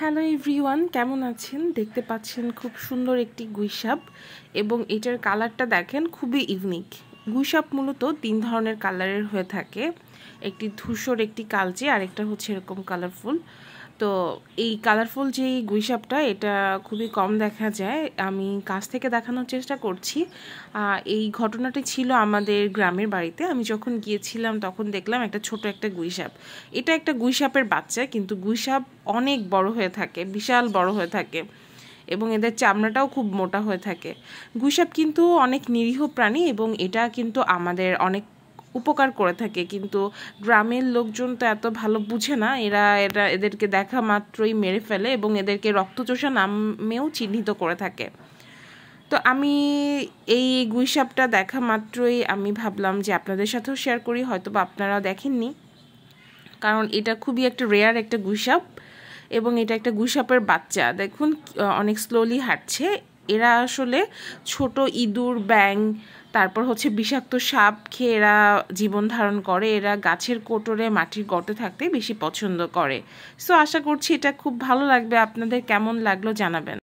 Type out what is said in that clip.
hello everyone কেমন আছেন দেখতে পাচ্ছেন খুব সুন্দর একটি গুইসাপ এবং এটার কালারটা দেখেন খুবই ইউনিক গুইসাপ মূলত তিন ধরনের কালারের হয়ে থাকে একটি ধূসর একটি কালচে আর একটা হচ্ছে এরকম কালারফুল তো এই কালারফুল যে গুইসাপটা এটা খুবই কম দেখা যায় আমি কাছ থেকে দেখানোর চেষ্টা করছি এই ঘটনাটি ছিল আমাদের গ্রামের বাড়িতে আমি যখন গিয়েছিলাম তখন দেখলাম একটা ছোট একটা গুইসাপ এটা একটা গুইসাপের বাচ্চা কিন্তু গুইসাপ অনেক বড় হয়ে থাকে বিশাল বড় হয়ে থাকে এবং এদের চামড়াটাও খুব মোটা হয়ে থাকে গুইসাপ কিন্তু অনেক নিরীহ প্রাণী এবং এটা কিন্তু আমাদের অনেক উপকার করে থাকে কিন্তু গ্রামের লোকজন তো এত ভালো বুঝে না এরা এরা এদেরকে দেখা মাত্রই মেরে ফেলে এবং এদেরকে রক্তচোষা নামেও চিহ্নিত করে থাকে তো আমি এই গুইসাপটা দেখা মাত্রই আমি ভাবলাম যে আপনাদের সাথেও শেয়ার করি হয়তো বা আপনারা দেখেননি কারণ এটা খুবই একটা রেয়ার একটা গুইসাপ এবং এটা একটা গুইসাপের বাচ্চা দেখুন অনেক স্লোলি হাঁটছে এরা আসলে ছোট ইঁদুর ব্যাং তারপর হচ্ছে বিষাক্ত সাপ খেয়ে এরা জীবন ধারণ করে এরা গাছের কোটরে মাটির গর্তে থাকতে বেশি পছন্দ করে সো আশা করছি এটা খুব ভালো লাগবে আপনাদের কেমন লাগলো জানাবেন